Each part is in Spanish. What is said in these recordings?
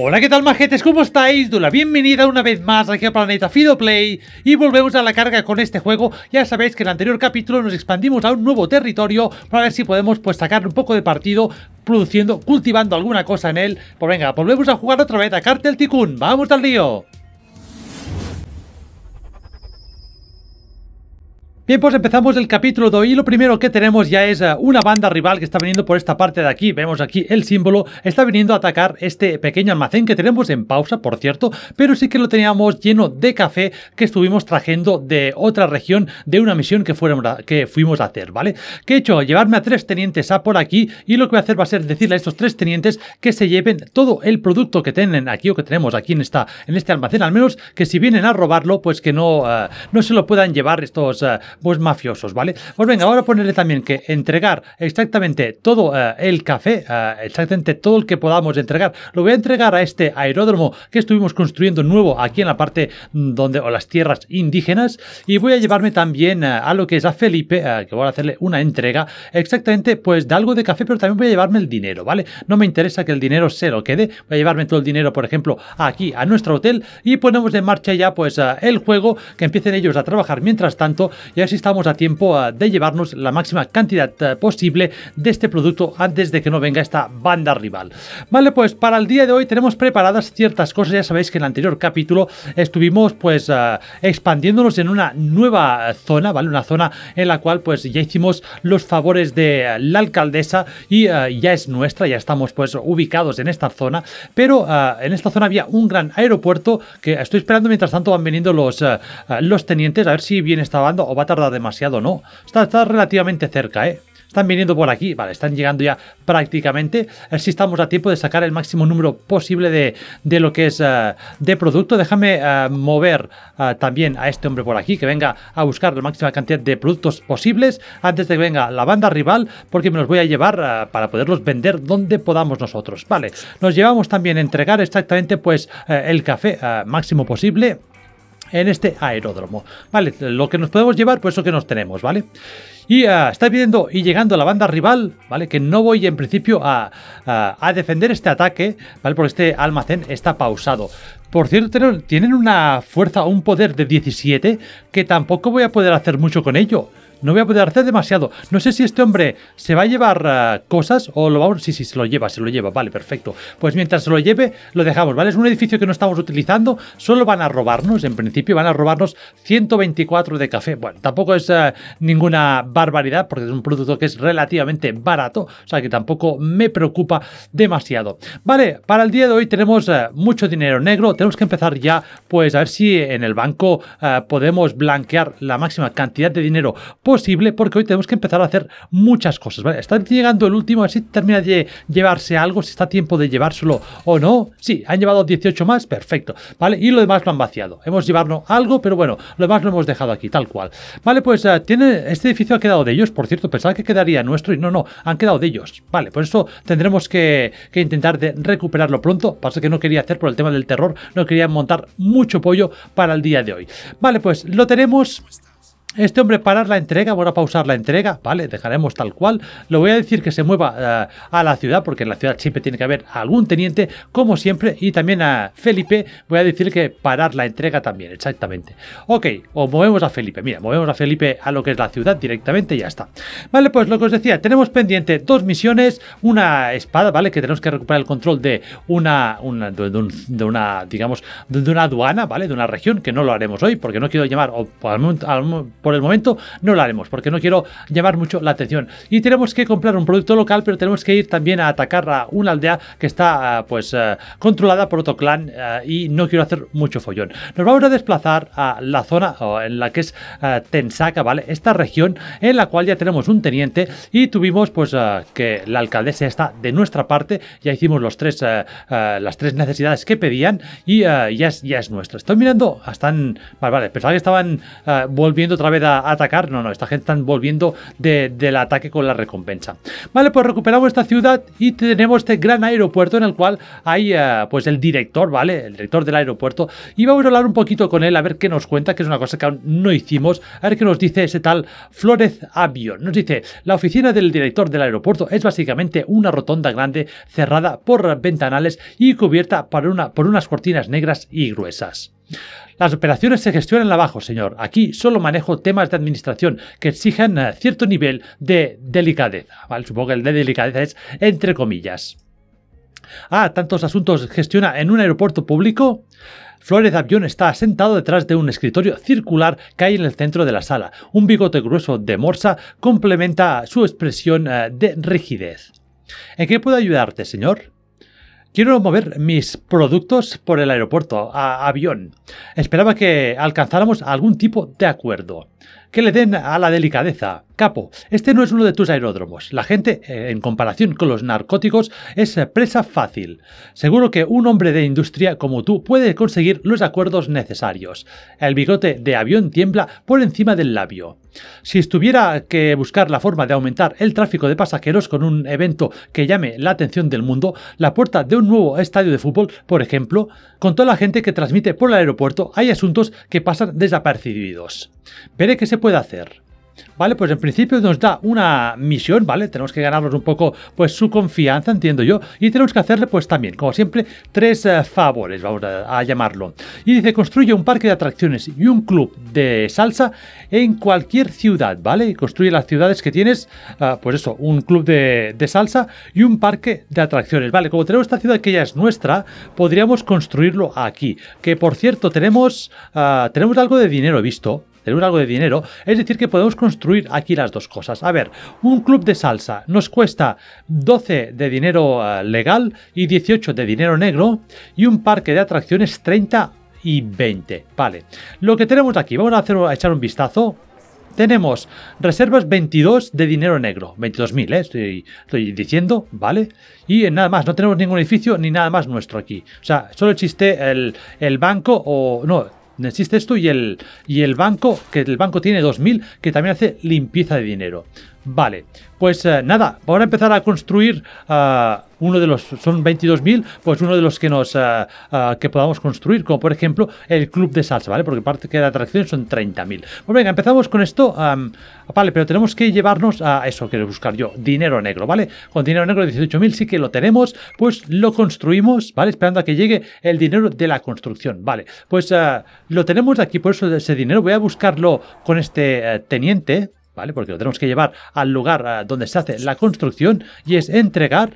Hola, ¿qué tal majetes? ¿Cómo estáis? Dula, bienvenida una vez más aquí a Planeta Play y volvemos a la carga con este juego. Ya sabéis que en el anterior capítulo nos expandimos a un nuevo territorio para ver si podemos pues sacar un poco de partido produciendo, cultivando alguna cosa en él. Pues venga, volvemos a jugar otra vez a Cartel Tycoon. ¡Vamos al lío! Bien, pues empezamos el capítulo de hoy y lo primero que tenemos ya es eh, una banda rival que está viniendo por esta parte de aquí. Vemos aquí el símbolo, está viniendo a atacar este pequeño almacén que tenemos en pausa, por cierto, pero sí que lo teníamos lleno de café que estuvimos trayendo de otra región de una misión que, que fuimos a hacer, ¿vale? Que he hecho? Llevarme a tres tenientes a por aquí y lo que voy a hacer va a ser decirle a estos tres tenientes que se lleven todo el producto que tienen aquí o que tenemos aquí en, esta, en este almacén, al menos que si vienen a robarlo, pues que no, eh, no se lo puedan llevar estos... Eh, pues mafiosos, ¿vale? Pues venga, ahora ponerle también que entregar exactamente todo eh, el café, eh, exactamente todo el que podamos entregar, lo voy a entregar a este aeródromo que estuvimos construyendo nuevo aquí en la parte donde, o las tierras indígenas, y voy a llevarme también eh, a lo que es a Felipe, que voy a hacerle una entrega exactamente pues de algo de café, pero también voy a llevarme el dinero, ¿vale? No me interesa que el dinero se lo quede, voy a llevarme todo el dinero, por ejemplo, aquí a nuestro hotel y ponemos en marcha ya pues el juego, que empiecen ellos a trabajar mientras tanto, y si estamos a tiempo ah, de llevarnos la máxima cantidad ah, posible de este producto antes de que no venga esta banda rival. Vale, pues para el día de hoy tenemos preparadas ciertas cosas, ya sabéis que en el anterior capítulo estuvimos pues ah, expandiéndonos en una nueva zona, ¿vale? Una zona en la cual pues ya hicimos los favores de la alcaldesa y ya es nuestra, ya estamos pues ubicados en esta zona, pero en esta zona había un gran aeropuerto que estoy esperando mientras tanto van veniendo los, los tenientes a ver si viene esta banda o va a tardar demasiado, no. Está, está relativamente cerca, ¿eh? Están viniendo por aquí, vale, están llegando ya prácticamente. Así eh, si estamos a tiempo de sacar el máximo número posible de, de lo que es eh, de producto. Déjame mover también a este hombre por aquí, que venga a buscar la máxima cantidad de productos posibles antes de que venga la banda rival, porque me los voy a llevar para poderlos vender donde podamos nosotros. Vale, nos llevamos también entregar exactamente pues el café máximo posible en este aeródromo. Vale, lo que nos podemos llevar, pues eso que nos tenemos, ¿vale? Y ah, está viendo y llegando la banda rival, ¿vale? Que no voy en principio a, defender este ataque, ¿vale? Porque este almacén está pausado. Por cierto, tienen una fuerza, un poder de 17 que tampoco voy a poder hacer mucho con ello no voy a poder hacer demasiado. No sé si este hombre se va a llevar eh, cosas o lo a... Sí, sí, se lo lleva, se lo lleva. Vale, perfecto. Pues mientras se lo lleve, lo dejamos, ¿vale? Es un edificio que no estamos utilizando. Solo van a robarnos, en principio, van a robarnos 124 de café. Bueno, tampoco es eh, ninguna barbaridad porque es un producto que es relativamente barato. O sea que tampoco me preocupa demasiado. Vale, para el día de hoy tenemos eh, mucho dinero negro. Tenemos que empezar ya, pues a ver si en el banco podemos blanquear la máxima cantidad de dinero posible porque hoy tenemos que empezar a hacer muchas cosas. ¿vale? Está llegando el último, a ver si termina de llevarse algo, si está tiempo de llevárselo o no. Sí, han llevado 18 más, perfecto. ¿Vale? Y lo demás lo han vaciado. Hemos llevado algo, pero bueno, lo demás lo hemos dejado aquí, tal cual. Vale, pues eh, tiene, este edificio ha quedado de ellos, por cierto, pensaba que quedaría nuestro y no, no, han quedado de ellos. Vale, por pues eso tendremos que, intentar de recuperarlo pronto. Pasa que no quería hacer por el tema del terror, no quería montar mucho pollo para el día de hoy. Vale, pues lo tenemos este hombre parar la entrega, voy a pausar la entrega, vale, dejaremos tal cual. lo voy a decir que se mueva eh, a la ciudad, porque en la ciudad siempre tiene que haber algún teniente, como siempre. Y también a Felipe voy a decir que parar la entrega también, exactamente. Ok, o movemos a Felipe, mira, movemos a Felipe a lo que es la ciudad directamente y ya está. Vale, pues lo que os decía, tenemos pendiente dos misiones, una espada, ¿vale? Que tenemos que recuperar el control de una, una digamos, de una aduana, ¿vale? De una región, que no lo haremos hoy, porque no quiero llamar, o al por el momento no lo haremos porque no quiero llamar mucho la atención. Y tenemos que comprar un producto local, pero tenemos que ir también a atacar a una aldea que está eh, pues eh, controlada por otro clan eh, y no quiero hacer mucho follón. Nos vamos a desplazar a la zona en la que es Tensaka, ¿vale? Esta región en la cual ya tenemos un teniente y tuvimos pues que la alcaldesa está de nuestra parte, ya hicimos los tres, las tres necesidades que pedían y ya, es, ya es nuestra. Estoy mirando, están, vale, vale, pensaba que estaban volviendo otra vez a atacar. No, no, esta gente están volviendo del ataque con la recompensa. Vale, pues recuperamos esta ciudad y tenemos este gran aeropuerto en el cual hay eh, pues el director, ¿vale? El director del aeropuerto. Y vamos a hablar un poquito con él a ver qué nos cuenta, que es una cosa que aún no hicimos. A ver qué nos dice ese tal Flores Avión. Nos dice, la oficina del director del aeropuerto es básicamente una rotonda grande cerrada por ventanales y cubierta por, una, por unas cortinas negras y gruesas. Las operaciones se gestionan abajo, señor. Aquí solo manejo temas de administración que exijan eh, cierto nivel de delicadeza. Supongo que el de delicadeza es entre comillas. Ah, tantos asuntos gestiona en un aeropuerto público. Flores Avión está sentado detrás de un escritorio circular que hay en el centro de la sala. Un bigote grueso de morsa complementa su expresión eh, de rigidez. ¿En qué puedo ayudarte, señor? Quiero mover mis productos por el aeropuerto a avión. Esperaba que alcanzáramos algún tipo de acuerdo que le den a la delicadeza. Capo, este no es uno de tus aeródromos. La gente, eh, en comparación con los narcóticos, es eh, presa fácil. Seguro que un hombre de industria como tú puede conseguir los acuerdos necesarios. El bigote de avión tiembla por encima del labio. Si estuviera que buscar la forma de aumentar el tráfico de pasajeros con un evento que llame la atención del mundo, la puerta de un nuevo estadio de fútbol, por ejemplo, con toda la gente que transmite por el aeropuerto hay asuntos que pasan desapercibidos. Veré que se puede hacer? Vale, pues en principio nos da una misión, ¿vale? Tenemos que ganarnos un poco, pues, su confianza, entiendo yo. Y tenemos que hacerle, pues, también, como siempre, tres eh, favores, vamos a, llamarlo. Y dice, construye un parque de atracciones y un club de salsa en cualquier ciudad, ¿vale? y Construye las ciudades que tienes, ah, pues eso, un club de, salsa y un parque de atracciones, ¿vale? Como tenemos esta ciudad que ya es nuestra, podríamos construirlo aquí. Que, por cierto, tenemos, ah, tenemos algo de dinero visto, tener algo de dinero, es decir que podemos construir aquí las dos cosas. A ver, un club de salsa nos cuesta 12 de dinero eh, legal y 18 de dinero negro y un parque de atracciones 30 y 20. Vale, lo que tenemos aquí, vamos a, hacer, echar un vistazo tenemos reservas 22 de dinero negro, 22.000, ¿eh? estoy, diciendo, ¿vale? Y nada más, no tenemos ningún edificio ni nada más nuestro aquí. O sea, solo existe el, el banco o... No, Existe esto y el, y el banco, que el banco tiene 2.000, que también hace limpieza de dinero. Vale, pues eh, nada, vamos a empezar a construir eh, uno de los, son 22.000, pues uno de los que nos, eh, que podamos construir, como por ejemplo el club de salsa, ¿vale? Porque parte que la atracción son 30.000. Pues venga, empezamos con esto, vale, pero tenemos que llevarnos a eso, quiero buscar yo, dinero negro, ¿vale? Con dinero negro de 18.000 sí que lo tenemos, pues lo construimos, ¿vale? Esperando a que llegue el dinero de la construcción, ¿vale? Pues lo tenemos aquí, por eso ese dinero voy a buscarlo con este teniente, ¿vale? Porque lo tenemos que llevar al lugar donde se hace la construcción y es entregar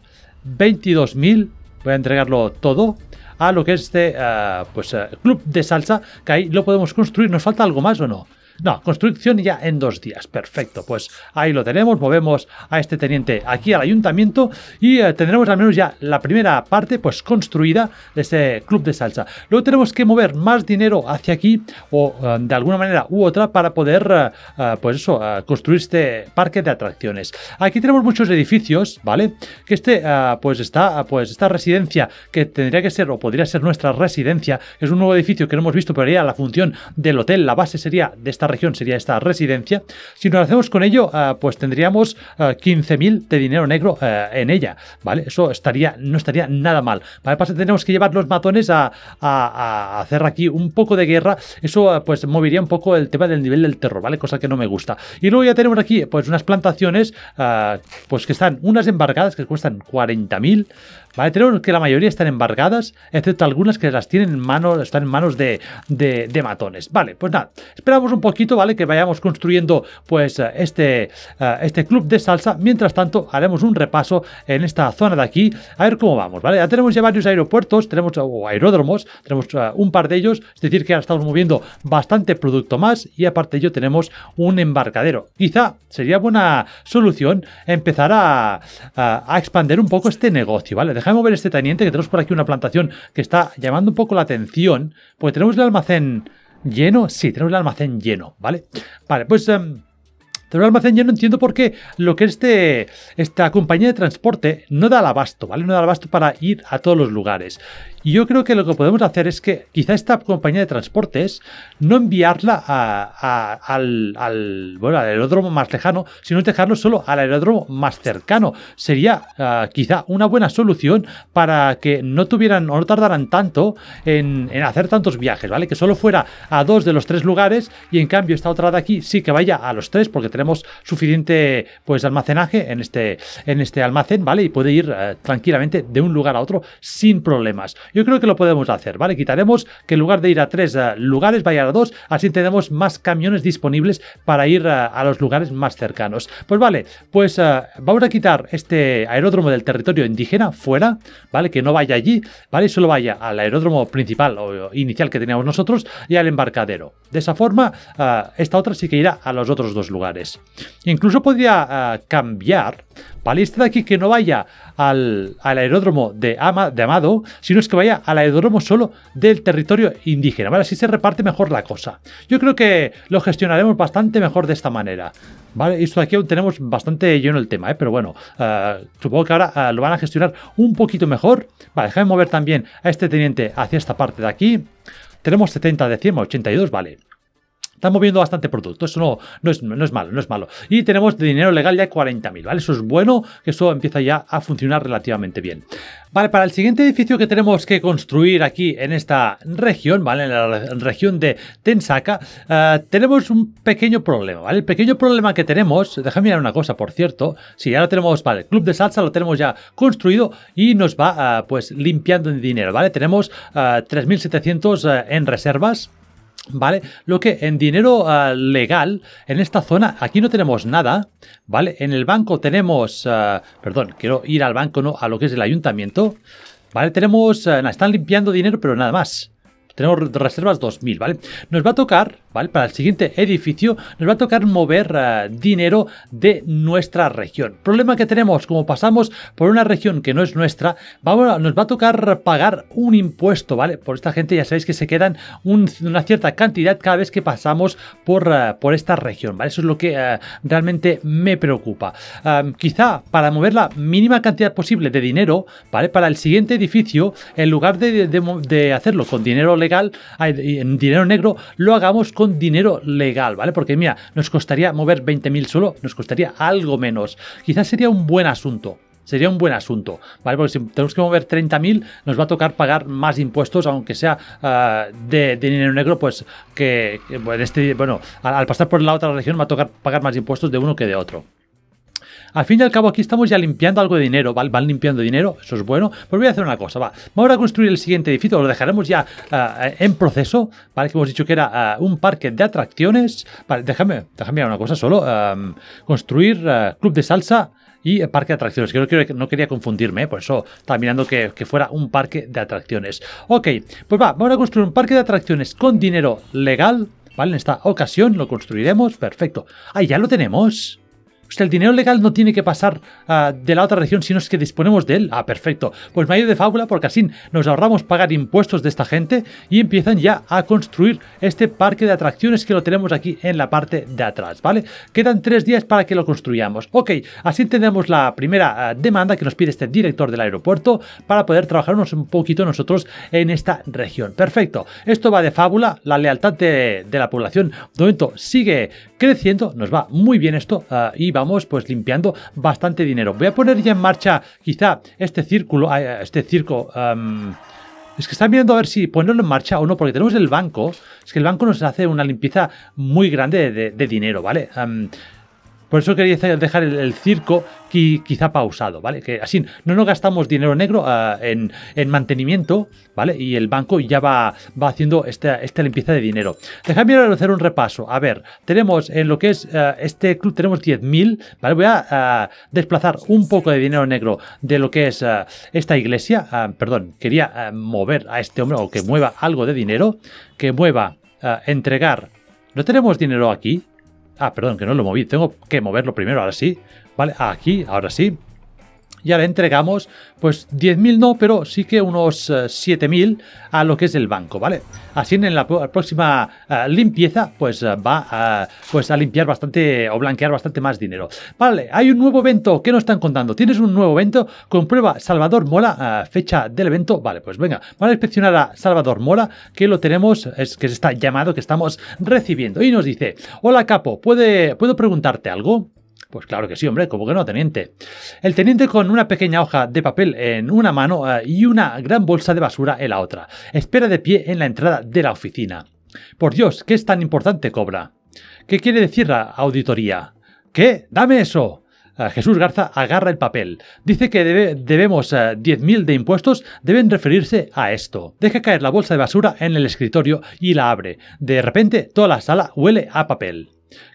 22.000, voy a entregarlo todo, a lo que es este eh, pues, eh, club de salsa, que ahí lo podemos construir. ¿Nos falta algo más o no? No, construcción ya en dos días. Perfecto, pues ahí lo tenemos. Movemos a este teniente aquí al ayuntamiento y eh, tendremos al menos ya la primera parte pues construida de ese club de salsa. Luego tenemos que mover más dinero hacia aquí o eh, de alguna manera u otra para poder eh, pues eso, construir este parque de atracciones. Aquí tenemos muchos edificios, ¿vale? Que este pues está pues esta residencia que tendría que ser o podría ser nuestra residencia, es un nuevo edificio que no hemos visto, pero haría la función del hotel, la base sería de esta región sería esta residencia, si nos hacemos con ello, ah, pues tendríamos 15.000 ah, de dinero negro ah, en ella, ¿vale? Eso estaría, no estaría nada mal, ¿vale? Pues tenemos que llevar los matones a, hacer aquí un poco de guerra, eso pues movería un poco el tema del nivel del terror, ¿vale? Cosa que no me gusta. Y luego ya tenemos aquí pues unas plantaciones, pues que están unas embarcadas que cuestan 40.000, tenemos que la mayoría están embargadas, excepto algunas que las tienen en manos, están en manos de, matones. Vale, pues nada, esperamos un poquito, ¿vale? Que vayamos construyendo pues eh, este, eh, este club de salsa. Mientras tanto, haremos un repaso en esta zona de aquí, a ver cómo vamos, ¿vale? Ya tenemos ya varios aeropuertos, tenemos eh, o aeródromos, tenemos un par de ellos, es decir, que ahora estamos moviendo bastante producto más y aparte de ello tenemos un embarcadero. Quizá sería buena solución empezar a, a, expandir un poco este negocio, ¿vale? déjame mover este teniente, que tenemos por aquí una plantación que está llamando un poco la atención, porque tenemos el almacén lleno. Sí, tenemos el almacén lleno, ¿vale? Vale, pues... Em, tenemos el almacén lleno, entiendo por qué lo que este, esta compañía de transporte no da el abasto, ¿vale? No da el abasto para ir a todos los lugares. Y yo creo que lo que podemos hacer es que quizá esta compañía de transportes no enviarla al, aeródromo más lejano, sino dejarlo solo al aeródromo más cercano. Sería ah, quizá una buena solución para que no tuvieran o no tardaran tanto en, hacer tantos viajes, ¿vale? Que solo fuera a dos de los tres lugares y en cambio esta otra de aquí sí que vaya a los tres porque tenemos suficiente pues almacenaje en este, en este almacén, ¿vale? Y puede ir eh, tranquilamente de un lugar a otro sin problemas. Yo creo que lo podemos hacer, ¿vale? Quitaremos que en lugar de ir a tres eh, lugares, vaya a dos, así tenemos más camiones disponibles para ir eh, a los lugares más cercanos. Pues vale, pues eh, vamos a quitar este aeródromo del territorio indígena fuera, ¿vale? Que no vaya allí, ¿vale? Solo vaya al aeródromo principal o inicial que teníamos nosotros y al embarcadero. De esa forma, esta otra sí que irá a los otros dos lugares. Incluso podría cambiar este de aquí que no vaya al, aeródromo de, Ama, de, Amado, sino es que vaya al aeródromo solo del territorio indígena, ¿vale? Así se reparte mejor la cosa. Yo creo que lo gestionaremos bastante mejor de esta manera, ¿vale? Esto aquí aún tenemos bastante lleno el tema, ¿eh? Pero bueno, eh, supongo que ahora eh, lo van a gestionar un poquito mejor. Vale, déjame mover también a este teniente hacia esta parte de aquí. Tenemos 70 de 100, 82, vale. Estamos moviendo bastante producto, eso no, no, es, malo, no es malo. Y tenemos dinero legal ya 40.000, ¿vale? Eso es bueno, que eso empieza ya a funcionar relativamente bien. Vale, para el siguiente edificio que tenemos que construir aquí en esta región, ¿vale? En la región de Tensaka, eh, tenemos un pequeño problema, ¿vale? El pequeño problema que tenemos, déjame mirar una cosa, por cierto, si sí, ya lo tenemos, vale, el club de salsa lo tenemos ya construido y nos va, eh, pues, limpiando de dinero, ¿vale? Tenemos 3.700 eh, en reservas. ¿Vale? Lo que en dinero ah, legal, en esta zona, aquí no tenemos nada, ¿vale? En el banco tenemos, ah, perdón, quiero ir al banco, ¿no? A lo que es el ayuntamiento, ¿vale? Tenemos, ah, están limpiando dinero, pero nada más tenemos reservas 2.000, ¿vale? Nos va a tocar, ¿vale? Para el siguiente edificio, nos va a tocar mover eh, dinero de nuestra región. Problema que tenemos, como pasamos por una región que no es nuestra, nos va a tocar pagar un impuesto, ¿vale? Por esta gente ya sabéis que se quedan una cierta cantidad cada vez que pasamos por, eh, por esta región, ¿vale? Eso es lo que eh, realmente me preocupa. quizá para mover la mínima cantidad posible de dinero, ¿vale? Para el siguiente edificio, en lugar de hacerlo con dinero legal, en dinero negro, lo hagamos con dinero legal, ¿vale? Porque mira, nos costaría mover 20.000 solo, nos costaría algo menos. Quizás sería un buen asunto. Sería un buen asunto, ¿vale? Porque si tenemos que mover 30.000, nos va a tocar pagar más impuestos, aunque sea ah, de, dinero negro, pues que, pues, este, bueno, bueno al pasar por la otra región va a tocar pagar más impuestos de uno que de otro. Al fin y al cabo aquí estamos ya limpiando algo de dinero, ¿vale? Van limpiando dinero, eso es bueno. Pues voy a hacer una cosa, va. Vamos a construir el siguiente edificio, lo dejaremos ya eh, en proceso, ¿vale? Que hemos dicho que era eh, un parque de atracciones. Vale, déjame, déjame una cosa solo. Em, construir eh, club de salsa y parque de atracciones. Que no, no quería confundirme, por eso estaba mirando que, fuera un parque de atracciones. Ok, pues va, vamos a construir un parque de atracciones con dinero legal, ¿vale? En esta ocasión lo construiremos, perfecto. Ahí ya lo tenemos el dinero legal no tiene que pasar ah, de la otra región, sino es que disponemos de él. Ah, perfecto. Pues me ha ido de fábula porque así nos ahorramos pagar impuestos de esta gente y empiezan ya a construir este parque de atracciones que lo tenemos aquí en la parte de atrás, ¿vale? Quedan tres días para que lo construyamos. Ok, así tenemos la primera ah, demanda que nos pide este director del aeropuerto para poder trabajarnos un poquito nosotros en esta región. Perfecto. Esto va de fábula. La lealtad de, la población de momento sigue creciendo. Nos va muy bien esto ah, y vamos vamos pues limpiando bastante dinero. Voy a poner ya en marcha quizá este círculo, este circo... es que están viendo a ver si ponerlo en marcha o no, porque tenemos el banco. Es que el banco nos hace una limpieza muy grande de, dinero, ¿vale? Por eso quería dejar el, circo quizá pausado, ¿vale? Que así no nos gastamos dinero negro ah, en, mantenimiento, ¿vale? Y el banco ya va, haciendo esta, limpieza de dinero. Dejadme hacer un repaso. A ver, tenemos en lo que es ah, este club, tenemos 10.000, ¿vale? Voy a ah, desplazar un poco de dinero negro de lo que es esta iglesia. perdón, quería mover a este hombre o que mueva algo de dinero, que mueva, entregar. No tenemos dinero aquí, Ah, perdón, que no lo moví. Tengo que moverlo primero, ahora sí. Vale, aquí, ahora sí ya le entregamos, pues 10.000 no, pero sí que unos 7.000 eh, a lo que es el banco, ¿vale? Así en la próxima eh, limpieza, pues eh, va a, pues a limpiar bastante o blanquear bastante más dinero. Vale, hay un nuevo evento, que nos están contando? ¿Tienes un nuevo evento? Comprueba Salvador Mola, fecha del evento. Vale, pues venga, van a inspeccionar a Salvador Mola, que lo tenemos, es que está llamado, que estamos recibiendo. Y nos dice, hola capo, ¿puede, ¿puedo preguntarte algo? Pues claro que sí, hombre, Como que no, teniente? El teniente con una pequeña hoja de papel en una mano eh, y una gran bolsa de basura en la otra, espera de pie en la entrada de la oficina. Por Dios, ¿qué es tan importante, Cobra? ¿Qué quiere decir la auditoría? ¿Qué? ¡Dame eso! Eh, Jesús Garza agarra el papel. Dice que debemos 10.000 eh, de impuestos, deben referirse a esto. Deja caer la bolsa de basura en el escritorio y la abre. De repente, toda la sala huele a papel.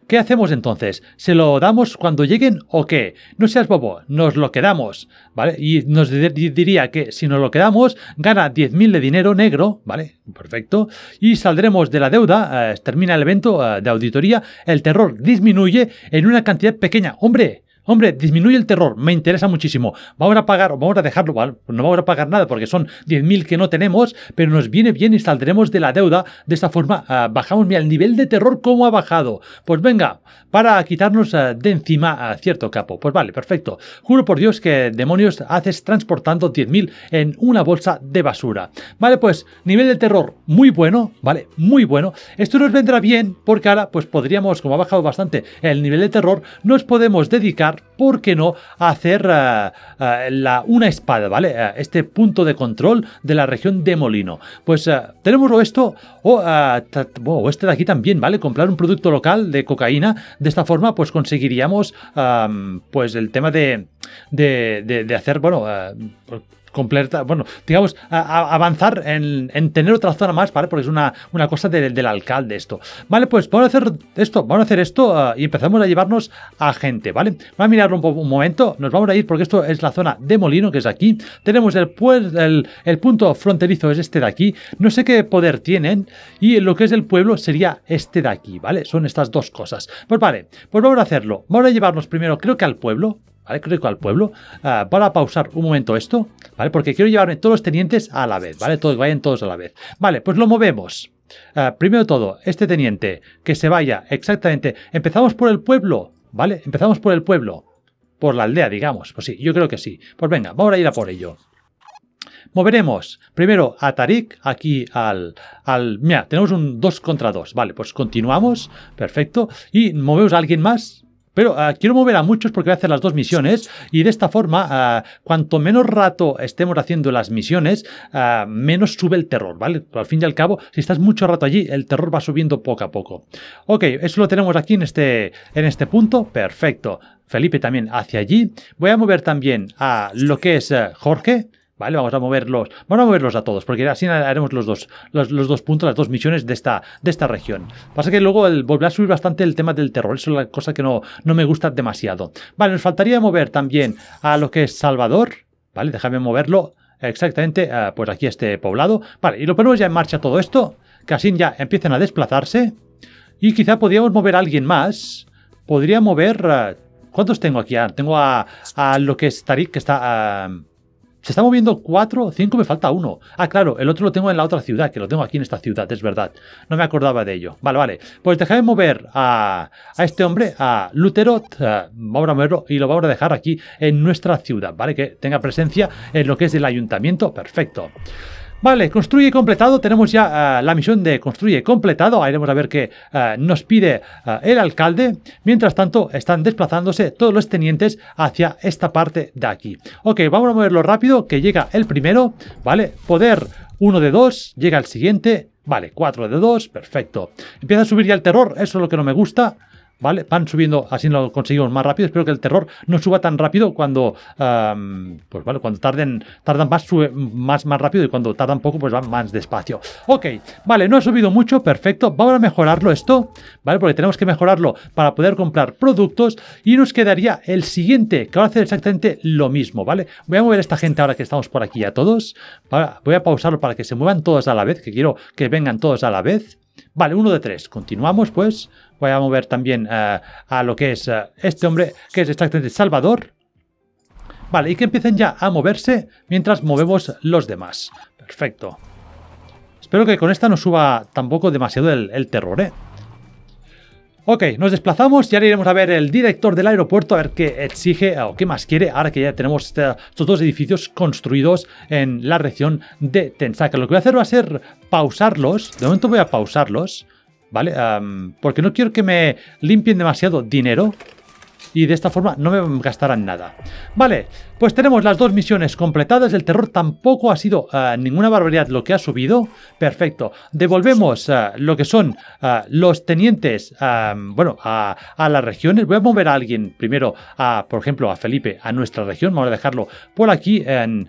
¿Qué hacemos entonces? ¿Se lo damos cuando lleguen o qué? No seas bobo, nos lo quedamos, ¿vale? Y nos diría que si nos lo quedamos, gana 10.000 de dinero negro, ¿vale? Perfecto. Y saldremos de la deuda, eh, termina el evento eh, de auditoría, el terror disminuye en una cantidad pequeña. ¡Hombre! Hombre, disminuye el terror, me interesa muchísimo. Vamos a pagar, vamos a dejarlo, pues no vamos a pagar nada porque son 10.000 que no tenemos, pero nos viene bien y saldremos de la deuda. De esta forma, ah, bajamos, mira, el nivel de terror, ¿cómo ha bajado? Pues venga, para quitarnos ah, de encima a cierto capo. Pues vale, perfecto. Juro por Dios que demonios haces transportando 10.000 en una bolsa de basura. Vale, pues nivel de terror muy bueno, vale, muy bueno. Esto nos vendrá bien porque ahora, pues podríamos, como ha bajado bastante el nivel de terror, nos podemos dedicar ¿por qué no?, hacer ah, ah, la, una espada, ¿vale? Ah, este punto de control de la región de Molino. Pues tenemos esto o, este de aquí también, ¿vale? Comprar un producto local de cocaína. De esta forma, pues conseguiríamos pues el tema de, de, de, de hacer, bueno, completa, bueno, digamos, avanzar en, tener otra zona más, ¿vale? Porque es una, una cosa del alcalde esto. Vale, pues vamos a hacer esto, vamos a hacer esto eh, y empezamos a llevarnos a gente, ¿vale? Vamos a mirarlo un, momento, nos vamos a ir porque esto es la zona de Molino, que es aquí. Tenemos el, pues, el, el punto fronterizo, es este de aquí. No sé qué poder tienen y lo que es el pueblo sería este de aquí, ¿vale? Son estas dos cosas. Pues vale, pues vamos a hacerlo. Vamos a llevarnos primero, creo que al pueblo, ¿vale? que al pueblo. para ah, pausar un momento esto, ¿vale? Porque quiero llevarme todos los tenientes a la vez, ¿vale? Todos, vayan todos a la vez. Vale, pues lo movemos. Ah, primero todo, este teniente, que se vaya exactamente. Empezamos por el pueblo, ¿vale? Empezamos por el pueblo. Por la aldea, digamos. Pues sí, yo creo que sí. Pues venga, vamos a ir a por ello. Moveremos primero a Tarik, aquí al... al mira, tenemos un 2 contra 2. Vale, pues continuamos. Perfecto. Y movemos a alguien más. Pero ah, quiero mover a muchos porque voy a hacer las dos misiones y de esta forma, ah, cuanto menos rato estemos haciendo las misiones, ah, menos sube el terror, ¿vale? al fin y al cabo, si estás mucho rato allí, el terror va subiendo poco a poco. Ok, eso lo tenemos aquí en este, en este punto. Perfecto. Felipe también hacia allí. Voy a mover también a lo que es eh, Jorge. ¿Vale? Vamos a moverlos. Vamos a moverlos a todos, porque así haremos los dos, los, dos puntos, las dos misiones de esta, de esta región. Pasa que luego el, volverá a subir bastante el tema del terror. Eso es la cosa que no, no me gusta demasiado. Vale, nos faltaría mover también a lo que es Salvador. ¿Vale? Déjame moverlo exactamente eh, pues aquí a este poblado. Vale, y lo ponemos ya en marcha todo esto. Que así ya empiecen a desplazarse. Y quizá podríamos mover a alguien más. Podría mover... Eh, ¿Cuántos tengo aquí? Ah, tengo a, lo que es Tarik, que está... Ah, se está moviendo 4, 5, me falta uno. Ah, claro, el otro lo tengo en la otra ciudad, que lo tengo aquí en esta ciudad, es verdad. No me acordaba de ello. Vale, vale. Pues dejaré mover a, este hombre, a Lutero. vamos a moverlo y lo vamos a dejar aquí en nuestra ciudad, ¿vale? Que tenga presencia en lo que es el ayuntamiento. Perfecto. Vale, construye completado. Tenemos ya eh, la misión de construye completado. Ahí iremos a ver qué eh, nos pide eh, el alcalde. Mientras tanto, están desplazándose todos los tenientes hacia esta parte de aquí. Ok, vamos a moverlo rápido, que llega el primero. Vale, poder 1 de 2, llega el siguiente. Vale, 4 de 2, perfecto. Empieza a subir ya el terror, eso es lo que no me gusta. ¿vale? Van subiendo, así lo conseguimos más rápido. Espero que el terror no suba tan rápido cuando, pues bueno, cuando tarden, tardan más, sube más, más rápido y cuando tardan poco, pues van más despacio. Ok, vale, no ha subido mucho, perfecto. Vamos a mejorarlo esto, ¿vale? Porque tenemos que mejorarlo para poder comprar productos y nos quedaría el siguiente, que va a hacer exactamente lo mismo, ¿vale? Voy a mover a esta gente ahora que estamos por aquí a todos. Voy a pausarlo para que se muevan todos a la vez, que quiero que vengan todos a la vez. Vale, uno de tres. Continuamos, pues. Voy a mover también eh, a lo que es eh, este hombre, que es exactamente Salvador. Vale, y que empiecen ya a moverse mientras movemos los demás. Perfecto. Espero que con esta no suba tampoco demasiado el, el terror, ¿eh? Ok, nos desplazamos y ahora iremos a ver el director del aeropuerto a ver qué exige o qué más quiere ahora que ya tenemos estos dos edificios construidos en la región de Tensaka. Lo que voy a hacer va a ser pausarlos. De momento voy a pausarlos ¿vale? porque no quiero que me limpien demasiado dinero y de esta forma no me gastarán nada. Vale, pues tenemos las dos misiones completadas, el terror tampoco ha sido ah, ninguna barbaridad lo que ha subido, perfecto. Devolvemos ah, lo que son ah, los tenientes, bueno, a, las regiones. Voy a mover a alguien primero, a, por ejemplo, a Felipe, a nuestra región. Vamos a dejarlo por aquí en,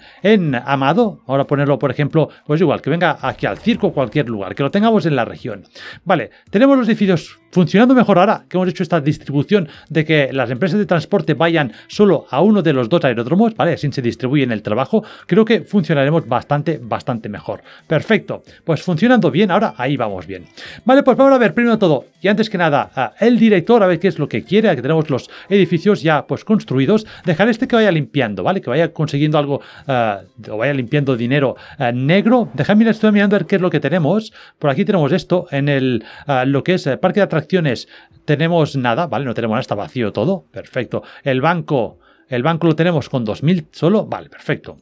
Amado. Ahora ponerlo, por ejemplo, pues igual, que venga aquí al circo, cualquier lugar, que lo tengamos en la región. Vale, tenemos los edificios funcionando mejor ahora que hemos hecho esta distribución de que las empresas de transporte vayan solo a uno de los dos aeródromos ¿vale? Así se distribuyen el trabajo, creo que funcionaremos bastante, bastante mejor. Perfecto, pues funcionando bien, ahora ahí vamos bien. Vale, pues vamos a ver primero todo, y antes que nada, ah, el director, a ver qué es lo que quiere, que tenemos los edificios ya pues construidos, dejar este que vaya limpiando, ¿vale? Que vaya consiguiendo algo, ah, o vaya limpiando dinero ah, negro. Dejadme, estoy mirando a ver qué es lo que tenemos. Por aquí tenemos esto, en el, lo que es el eh, parque de atracciones tenemos nada, ¿vale? No tenemos nada, está vacío todo, perfecto. El banco... El banco lo tenemos con 2.000 solo. Vale, perfecto.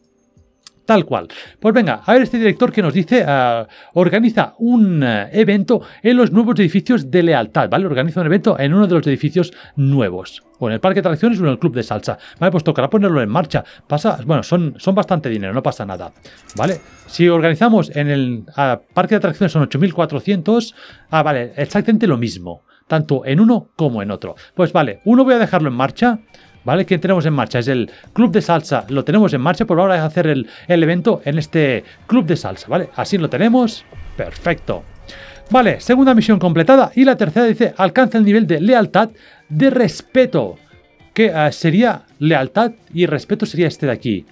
Tal cual. Pues venga, a ver este director que nos dice, ah, organiza un eh, evento en los nuevos edificios de lealtad, ¿vale? Organiza un evento en uno de los edificios nuevos. O en el parque de atracciones o en el club de salsa. Vale, pues tocará ponerlo en marcha. Pasa, bueno, son, son bastante dinero, no pasa nada. ¿Vale? Si organizamos en el ah, parque de atracciones son 8.400. Ah, vale, exactamente lo mismo. Tanto en uno como en otro. Pues vale, uno voy a dejarlo en marcha. ¿vale? Que tenemos en marcha es el Club de Salsa, lo tenemos en marcha, por ahora es hacer el, evento en este Club de Salsa, ¿vale? Así lo tenemos, perfecto. Vale, segunda misión completada y la tercera dice, alcanza el nivel de lealtad de respeto, que eh, sería lealtad y respeto sería este de aquí.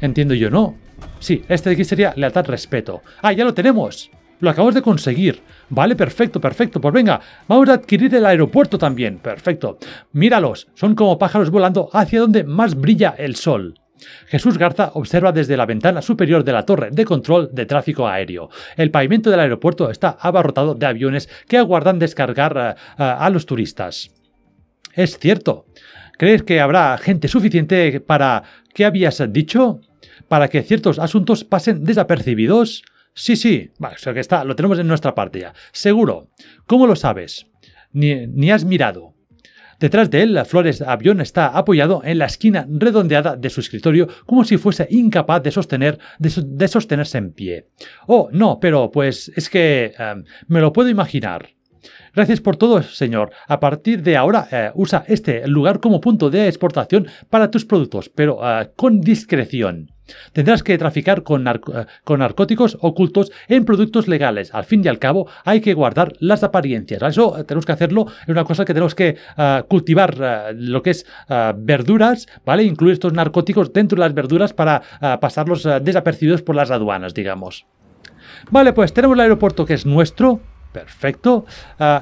Entiendo yo, ¿no? Sí, este de aquí sería lealtad, respeto. Ah, ya lo tenemos. Lo acabamos de conseguir. Vale, perfecto, perfecto. Pues venga, vamos a adquirir el aeropuerto también. Perfecto. Míralos, son como pájaros volando hacia donde más brilla el sol. Jesús Garza observa desde la ventana superior de la torre de control de tráfico aéreo. El pavimento del aeropuerto está abarrotado de aviones que aguardan descargar eh, eh, a los turistas. Es cierto. ¿Crees que habrá gente suficiente para... ¿Qué habías dicho? ¿Para que ciertos asuntos pasen desapercibidos? Sí, sí, está, lo tenemos en nuestra parte ya. Seguro. ¿Cómo lo sabes? Ni, has mirado. Detrás de él, Flores Avión está apoyado en la esquina redondeada de su escritorio como si fuese incapaz de, sostener, de, sostenerse en pie. Oh, no, pero pues es que em, me lo puedo imaginar. Gracias por todo, señor. A partir de ahora, eh, usa este lugar como punto de exportación para tus productos, pero eh, con discreción. Tendrás que traficar con, eh, con, narcóticos ocultos en productos legales. Al fin y al cabo, hay que guardar las apariencias. Eso eh, tenemos que hacerlo. Es una cosa que tenemos que eh, cultivar lo que es verduras, ¿vale? Incluir estos narcóticos dentro de las verduras para pasarlos desapercibidos por las aduanas, digamos. Vale, pues tenemos el aeropuerto que es nuestro. Perfecto.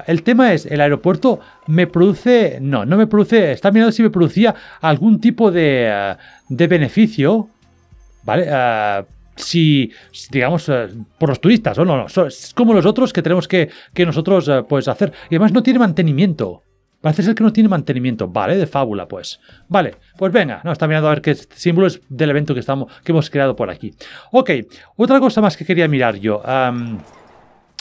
el tema es, el aeropuerto me produce... No, no me produce... Está mirando si me producía algún tipo de, de beneficio. ¿vale? Ah, si, digamos, eh, por los turistas, o no, no, es como los otros que tenemos que, que nosotros, eh, pues, hacer. Y además no tiene mantenimiento. Parece ser que no tiene mantenimiento. Vale, de fábula, pues. Vale, pues venga. No, está mirando a ver qué símbolos del evento que, estamos, que hemos creado por aquí. Ok, otra cosa más que quería mirar yo.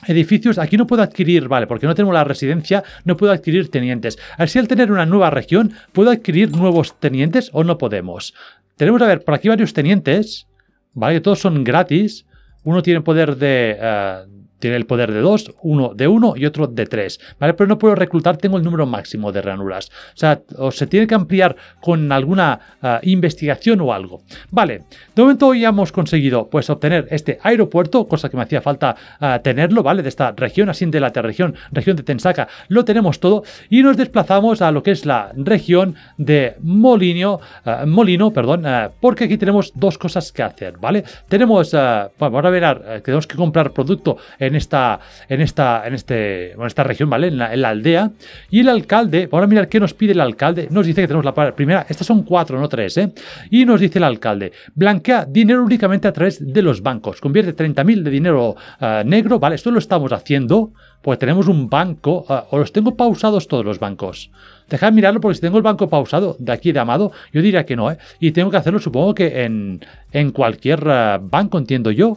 edificios, aquí no puedo adquirir, vale, porque no tengo la residencia, no puedo adquirir tenientes. A ver si al tener una nueva región, ¿puedo adquirir nuevos tenientes o no podemos? Tenemos, a ver, por aquí varios tenientes, ¿vale? Todos son gratis. Uno tiene poder de, eh, tiene el poder de 2, uno de 1 y otro de 3, ¿vale? Pero no puedo reclutar, tengo el número máximo de ranuras. O sea, se tiene que ampliar con alguna ah, investigación o algo. Vale, de momento ya hemos conseguido pues obtener este aeropuerto, cosa que me hacía falta ah, tenerlo, ¿vale? De esta región, así de la región, región de Tensaka, lo tenemos todo y nos desplazamos a lo que es la región de Molino, ah, Molino, perdón, porque aquí tenemos dos cosas que hacer, ¿vale? Tenemos, bueno, ahora ver, eh, tenemos que comprar producto en en esta, en esta, en este, en esta región, ¿vale? En la, aldea. Y el alcalde, ahora mirar qué nos pide el alcalde, nos dice que tenemos la primera, estas son cuatro, no tres, ¿eh? Y nos dice el alcalde, blanquea dinero únicamente a través de los bancos, convierte 30.000 de dinero eh, negro, ¿vale? Esto lo estamos haciendo pues tenemos un banco, eh, o los tengo pausados todos los bancos. Dejad mirarlo porque si tengo el banco pausado de aquí de Amado, yo diría que no, ¿eh? Y tengo que hacerlo supongo que en, cualquier eh, banco, entiendo yo.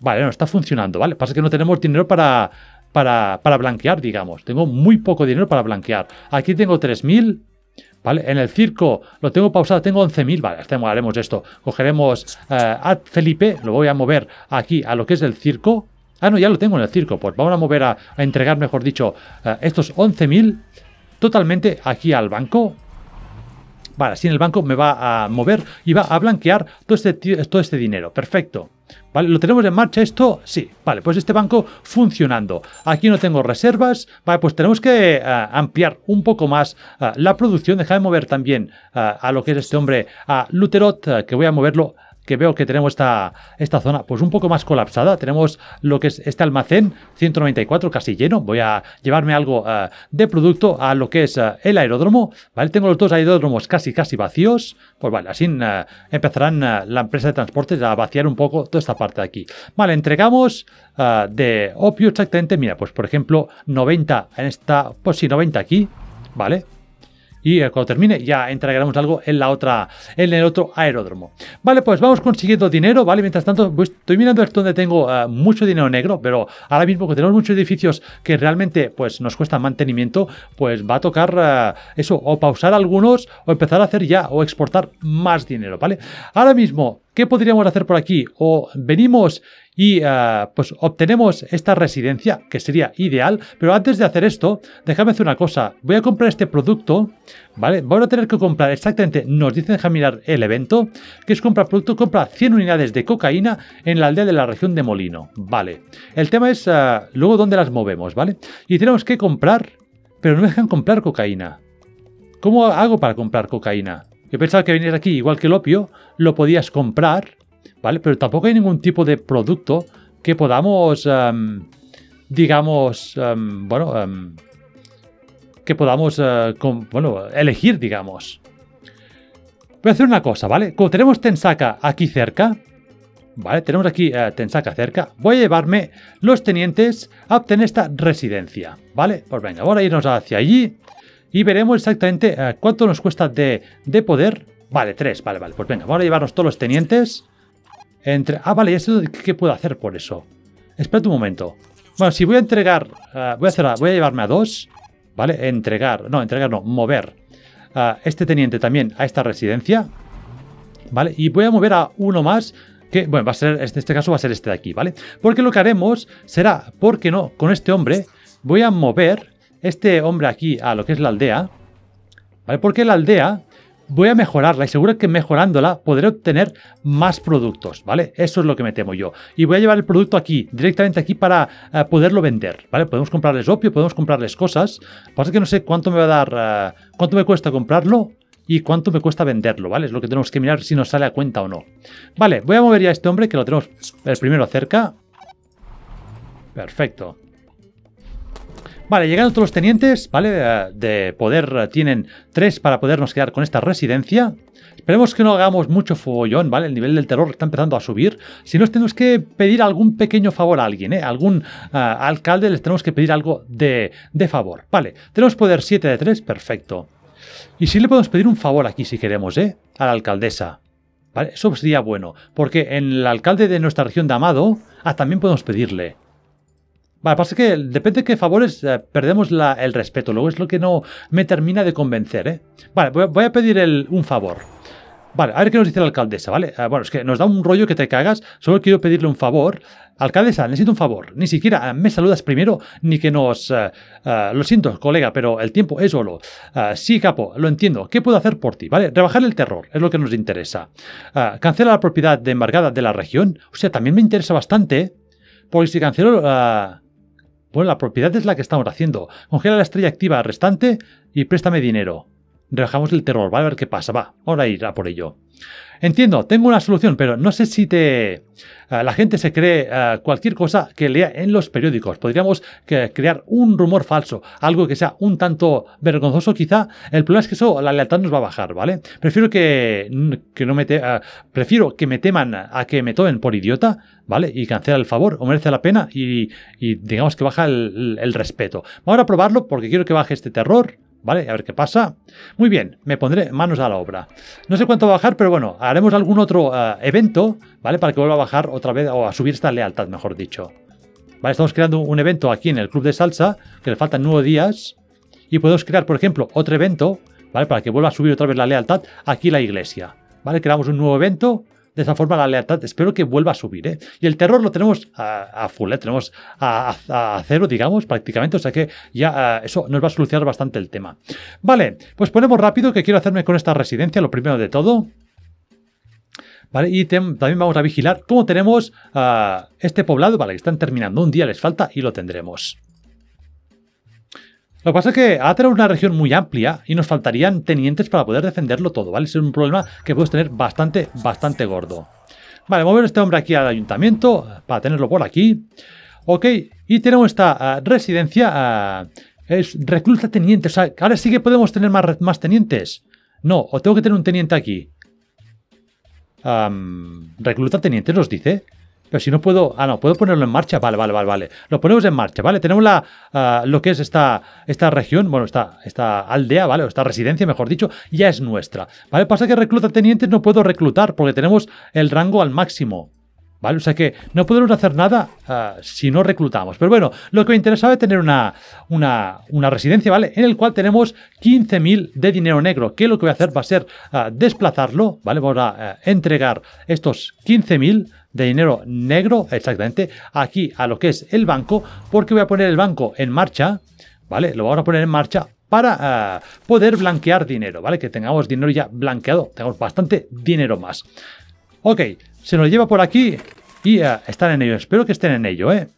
Vale, no, está funcionando, ¿vale? Pasa que no tenemos dinero para, para, para blanquear, digamos. Tengo muy poco dinero para blanquear. Aquí tengo 3.000, ¿vale? En el circo lo tengo pausado, tengo 11.000, ¿vale? Haremos esto. Cogeremos eh, a Felipe, lo voy a mover aquí a lo que es el circo. Ah, no, ya lo tengo en el circo. Pues vamos a mover a, entregar, mejor dicho, eh, estos 11.000 totalmente aquí al banco. Vale, así en el banco me va a mover y va a blanquear todo este todo este dinero. Perfecto. ¿Vale? ¿Lo tenemos en marcha esto? Sí. Vale, pues este banco funcionando. Aquí no tengo reservas. Vale, pues tenemos que eh, ampliar un poco más eh, la producción. Deja de mover también eh, a lo que es este hombre, a Luterot, que voy a moverlo que veo que tenemos esta, esta zona pues un poco más colapsada. Tenemos lo que es este almacén 194 casi lleno. Voy a llevarme algo eh, de producto a lo que es eh, el aeródromo. ¿vale? Tengo los dos aeródromos casi casi vacíos. Pues vale, así eh, empezarán la empresa de transportes a vaciar un poco toda esta parte de aquí. Vale, entregamos de opio exactamente, mira, pues por ejemplo 90 en esta, pues sí, 90 aquí, ¿vale? y eh, cuando termine ya entregaremos algo en la otra, en el otro aeródromo. Vale, pues vamos consiguiendo dinero, ¿vale? Mientras tanto, estoy mirando esto donde tengo eh, mucho dinero negro, pero ahora mismo que tenemos muchos edificios que realmente pues nos cuesta mantenimiento, pues va a tocar eh, eso, o pausar algunos, o empezar a hacer ya, o exportar más dinero, ¿vale? Ahora mismo ¿qué podríamos hacer por aquí? O venimos y ah, pues obtenemos esta residencia, que sería ideal, pero antes de hacer esto, déjame hacer una cosa, voy a comprar este producto, ¿vale? Voy a tener que comprar exactamente, nos dicen mirar el evento, que es comprar producto, compra 100 unidades de cocaína en la aldea de la región de Molino, ¿vale? El tema es ah, luego dónde las movemos, ¿vale? Y tenemos que comprar, pero no me dejan comprar cocaína. ¿Cómo hago para comprar cocaína? Yo pensaba que venir aquí, igual que el opio, lo podías comprar, ¿vale? Pero tampoco hay ningún tipo de producto que podamos, em, digamos, em, bueno, em, que podamos, eh, bueno, elegir, digamos. Voy a hacer una cosa, ¿vale? Como tenemos Tensaka aquí cerca, ¿vale? Tenemos aquí eh, tensaca Tensaka cerca. Voy a llevarme los tenientes a obtener esta residencia, ¿vale? Pues venga, ahora irnos hacia allí y veremos exactamente eh, cuánto nos cuesta de, poder. Vale, tres, vale, vale. Pues venga, vamos a llevarnos todos los tenientes. Ah, vale, qué puedo hacer por eso? Espera un momento. Bueno, si voy a entregar... Eh, voy, a hacer, voy a llevarme a dos. ¿Vale? Entregar... No, entregar no, mover. a eh, este teniente también a esta residencia. ¿Vale? Y voy a mover a uno más que, bueno, va a ser, en este, este caso va a ser este de aquí, ¿vale? Porque lo que haremos será, ¿por qué no? Con este hombre voy a mover este hombre aquí a lo que es la aldea, ¿vale? Porque la aldea voy a mejorarla y seguro que mejorándola podré obtener más productos, ¿vale? Eso es lo que me temo yo. Y voy a llevar el producto aquí, directamente aquí para eh, poderlo vender, ¿vale? Podemos comprarles opio, podemos comprarles cosas. Lo que pasa que no sé cuánto me va a dar, eh, cuánto me cuesta comprarlo y cuánto me cuesta venderlo, ¿vale? Es lo que tenemos que mirar si nos sale a cuenta o no. Vale, voy a mover ya a este hombre que lo tenemos el eh, primero cerca. Perfecto. Vale, llegando todos los tenientes, ¿vale? Eh, de poder, eh, tienen tres para podernos quedar con esta residencia. Esperemos que no hagamos mucho fogollón, ¿vale? El nivel del terror está empezando a subir. Si no, tenemos que pedir algún pequeño favor a alguien, ¿eh? Algún eh, alcalde les tenemos que pedir algo de, de favor. Vale, tenemos poder 7 de 3, perfecto. Y si le podemos pedir un favor aquí, si queremos, ¿eh? A la alcaldesa. ¿Vale? Eso sería bueno, porque en el alcalde de nuestra región de Amado, ah, también podemos pedirle. Vale, pasa pues que depende de qué favores eh, perdemos el respeto. Luego es lo que no me termina de convencer, ¿eh? Vale, voy, a pedir un favor. Vale, a ver qué nos dice la alcaldesa, ¿vale? Ah, bueno, es que nos da un rollo que te cagas. Solo quiero pedirle un favor. Alcaldesa, necesito un favor. Ni siquiera me saludas primero, ni que nos... Eh, eh, lo siento, colega, pero el tiempo es oro. Ah, sí, capo, lo entiendo. ¿Qué puedo hacer por ti? ¿Vale? Rebajar el terror, es lo que nos interesa. Ah, cancela la propiedad de embargada de la región. O sea, también me interesa bastante, porque si cancelo bueno, la propiedad es la que estamos haciendo. Congela la estrella activa restante y préstame dinero. Rebajamos el terror, ¿vale? A ver qué pasa, va, ahora irá por ello. Entiendo, tengo una solución, pero no sé si te... Eh, la gente se cree eh, cualquier cosa que lea en los periódicos. Podríamos crear un rumor falso, algo que sea un tanto vergonzoso quizá. El problema es que eso, la lealtad nos va a bajar, ¿vale? Prefiero que, que no me eh, prefiero que me teman a que me tomen por idiota, ¿vale? Y cancela el favor, o merece la pena y, y digamos que baja el, respeto. Ahora a probarlo porque quiero que baje este terror ¿Vale? A ver qué pasa. Muy bien, me pondré manos a la obra. No sé cuánto va a bajar, pero bueno, haremos algún otro eh, evento, ¿vale? Para que vuelva a bajar otra vez, o a subir esta lealtad, mejor dicho. ¿Vale? Estamos creando un evento aquí en el Club de Salsa, que le faltan nueve días. Y podemos crear, por ejemplo, otro evento, ¿vale? Para que vuelva a subir otra vez la lealtad aquí la iglesia. ¿Vale? Creamos un nuevo evento de esa forma la lealtad espero que vuelva a subir. ¿eh? Y el terror lo tenemos a, full, ¿eh? tenemos a, cero, digamos, prácticamente. O sea que ya eh, eso nos va a solucionar bastante el tema. Vale, pues ponemos rápido que quiero hacerme con esta residencia, lo primero de todo. Vale, y también vamos a vigilar cómo tenemos a ah, este poblado. Vale, que están terminando un día, les falta y lo tendremos. Lo que pasa es que ahora tenemos una región muy amplia y nos faltarían tenientes para poder defenderlo todo, ¿vale? es un problema que puedes tener bastante, bastante gordo. Vale, mover este hombre aquí al ayuntamiento para tenerlo por aquí. Ok, y tenemos esta ah, residencia. Ah, es recluta tenientes. O sea, ahora sí que podemos tener más, más tenientes. No, o tengo que tener un teniente aquí. recluta tenientes, nos dice. Pero si no puedo, ah, no, puedo ponerlo en marcha. Vale, vale, vale, vale. Lo ponemos en marcha, ¿vale? Tenemos la, ah, lo que es esta, esta región, bueno, esta, esta aldea, ¿vale? O esta residencia, mejor dicho, ya es nuestra, ¿vale? Pasa que recluta tenientes no puedo reclutar porque tenemos el rango al máximo. ¿Vale? O sea que no podemos hacer nada ah, si no reclutamos. Pero bueno, lo que me interesaba es tener una, residencia, ¿vale? En el cual tenemos 15.000 de dinero negro, que lo que voy a hacer va a ser ah, desplazarlo, ¿vale? Vamos a ah, entregar estos 15.000 de dinero negro, exactamente, aquí a lo que es el banco, porque voy a poner el banco en marcha, ¿vale? Lo vamos a poner en marcha para poder blanquear dinero, ¿vale? Que tengamos dinero ya blanqueado, tengamos bastante dinero más. Ok, se nos lleva por aquí y eh, están en ello. Espero que estén en ello, ¿eh?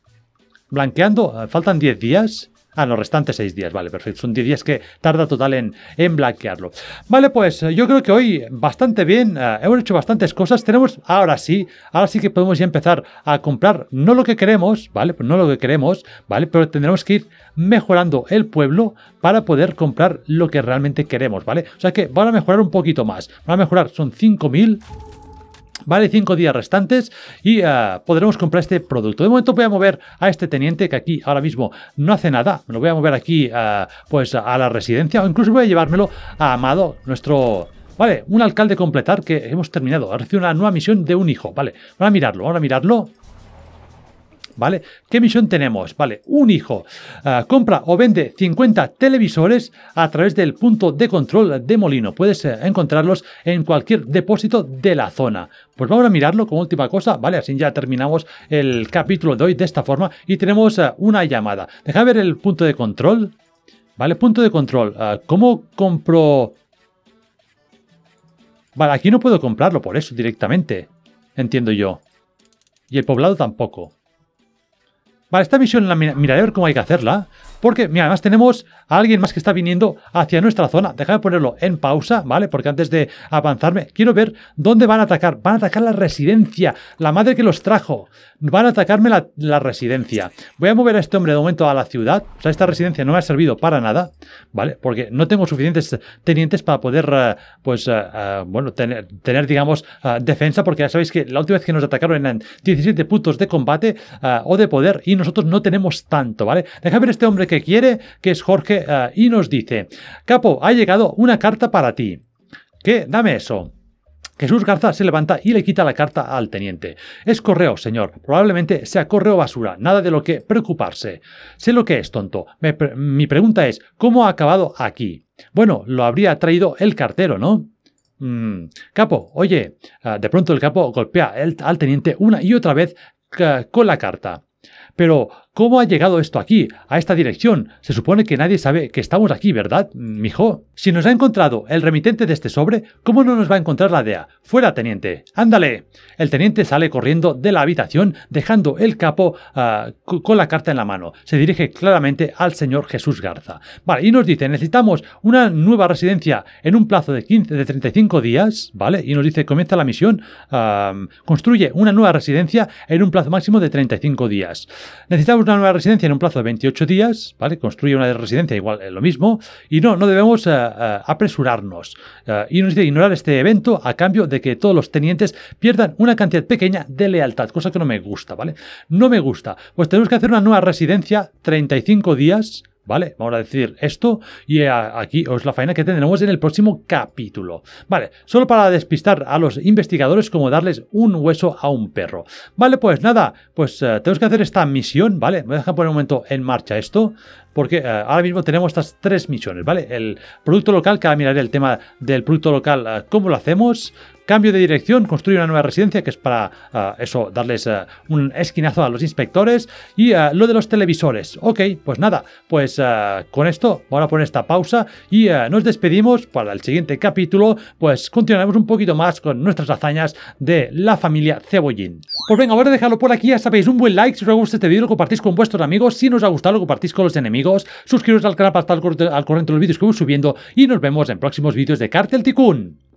Blanqueando, eh, faltan 10 días. Ah, los restantes 6 días, vale, perfecto. Son 10 días que tarda total en, en blanquearlo. Vale, pues eh, yo creo que hoy bastante bien, hemos hecho bastantes cosas. Tenemos, ahora sí, ahora sí que podemos ya empezar a comprar, no lo que queremos, ¿vale? Pues no lo que queremos, ¿vale? Pero tendremos que ir mejorando el pueblo para poder comprar lo que realmente queremos, ¿vale? O sea que van a mejorar un poquito más. Van a mejorar, son 5000 Vale, cinco días restantes y ah, podremos comprar este producto. De momento voy a mover a este teniente que aquí ahora mismo no hace nada. Me lo voy a mover aquí ah, pues a la residencia o incluso voy a llevármelo a Amado, nuestro... Vale, un alcalde completar que hemos terminado. Ha recibido una nueva misión de un hijo. Vale, vamos a mirarlo, vamos a mirarlo. ¿Vale? ¿Qué misión tenemos? Vale, un hijo ah, compra o vende 50 televisores a través del punto de control de Molino. Puedes eh, encontrarlos en cualquier depósito de la zona. Pues vamos a mirarlo como última cosa, ¿vale? Así ya terminamos el capítulo de hoy de esta forma y tenemos eh, una llamada. Deja ver el punto de control. ¿Vale? Punto de control. Ah, ¿Cómo compro...? Vale, aquí no puedo comprarlo por eso directamente, entiendo yo. Y el poblado tampoco. Vale, esta visión la miraré a ver cómo hay que hacerla. Porque, mira, además tenemos a alguien más que está viniendo hacia nuestra zona. Déjame ponerlo en pausa, ¿vale? Porque antes de avanzarme, quiero ver dónde van a atacar. Van a atacar la residencia, la madre que los trajo. Van a atacarme la, residencia. Voy a mover a este hombre de momento a la ciudad. O sea, esta residencia no me ha servido para nada, ¿vale? Porque no tengo suficientes tenientes para poder, eh, pues, eh, eh, bueno, tener, digamos, defensa. Porque ya sabéis que la última vez que nos atacaron eran 17 puntos de combate o de poder y nosotros no tenemos tanto, ¿vale? Déjame ver este hombre que quiere, que es Jorge, eh, y nos dice, Capo, ha llegado una carta para ti. ¿Qué? Dame eso. Jesús Garza se levanta y le quita la carta al teniente. Es correo, señor. Probablemente sea correo basura. Nada de lo que preocuparse. Sé lo que es, tonto. mi pregunta es, ¿cómo ha acabado aquí? Bueno, lo habría traído el cartero, ¿no? Mm, capo, oye. Eh, de pronto el capo golpea al teniente una y otra vez eh, con la carta. Pero ¿Cómo ha llegado esto aquí, a esta dirección? Se supone que nadie sabe que estamos aquí, ¿verdad, mijo? Si nos ha encontrado el remitente de este sobre, ¿cómo no nos va a encontrar la DEA? ¡Fuera, teniente! ¡Ándale! El teniente sale corriendo de la habitación, dejando el capo ah, con la carta en la mano. Se dirige claramente al señor Jesús Garza. Vale, y nos dice, necesitamos una nueva residencia en un plazo de 15, de 35 días, ¿vale? Y nos dice, comienza la misión, ah, construye una nueva residencia en un plazo máximo de 35 días. Necesitamos una nueva residencia en un plazo de 28 días, ¿vale? Construye una residencia igual, lo mismo, y no, no debemos eh, eh, apresurarnos. Eh, y nos ignorar este evento a cambio de que todos los tenientes pierdan una cantidad pequeña de lealtad, cosa que no me gusta, ¿vale? No me gusta. Pues tenemos que hacer una nueva residencia, 35 días, ¿Vale? Vamos a decir esto y eh, aquí os la faena que tendremos en el próximo capítulo. Vale, solo para despistar a los investigadores como darles un hueso a un perro. Vale, pues nada, pues eh, tenemos que hacer esta misión, ¿vale? Voy a dejar por el momento en marcha esto porque eh, ahora mismo tenemos estas tres misiones, ¿vale? El producto local, que ahora miraré el tema del producto local, cómo lo hacemos, Cambio de dirección, construye una nueva residencia que es para ah, eso, darles ah, un esquinazo a los inspectores. Y ah, lo de los televisores. Ok, pues nada, pues con esto vamos a poner esta pausa y nos despedimos para el siguiente capítulo. Pues continuaremos un poquito más con nuestras hazañas de la familia Cebollín. Pues venga, voy a dejarlo por aquí. Ya sabéis, un buen like si os gusta este vídeo, lo compartís con vuestros amigos. Si nos ha gustado, lo compartís con los enemigos. Suscribiros al canal para estar al corriente de los vídeos que voy subiendo. Y nos vemos en próximos vídeos de Cartel ticún